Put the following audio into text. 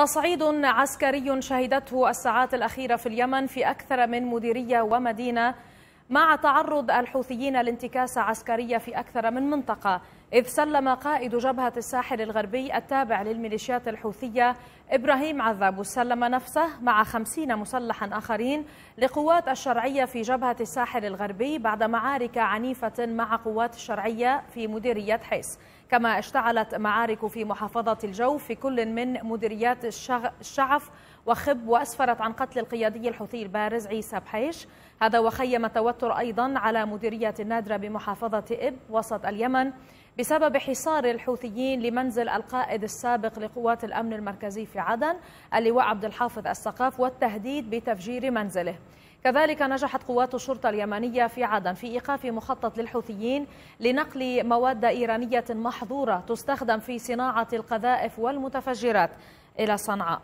تصعيد عسكري شهدته الساعات الأخيرة في اليمن في أكثر من مديرية ومدينة مع تعرض الحوثيين لانتكاسة عسكرية في أكثر من منطقة إذ سلم قائد جبهة الساحل الغربي التابع للميليشيات الحوثية إبراهيم عذاب سلم نفسه مع خمسين مسلحا آخرين لقوات الشرعية في جبهة الساحل الغربي بعد معارك عنيفة مع قوات الشرعية في مديرية حيس كما اشتعلت معارك في محافظة الجوف في كل من مديريات الشعف وخب وأسفرت عن قتل القيادي الحوثي البارز عيسى بحيش هذا وخيم توتر أيضا على مديرية النادرة بمحافظة إب وسط اليمن بسبب حصار الحوثيين لمنزل القائد السابق لقوات الأمن المركزي في عدن اللواء عبد الحافظ السقاف والتهديد بتفجير منزله كذلك نجحت قوات الشرطة اليمنية في عدن في إيقاف مخطط للحوثيين لنقل مواد إيرانية محظورة تستخدم في صناعة القذائف والمتفجرات إلى صنعاء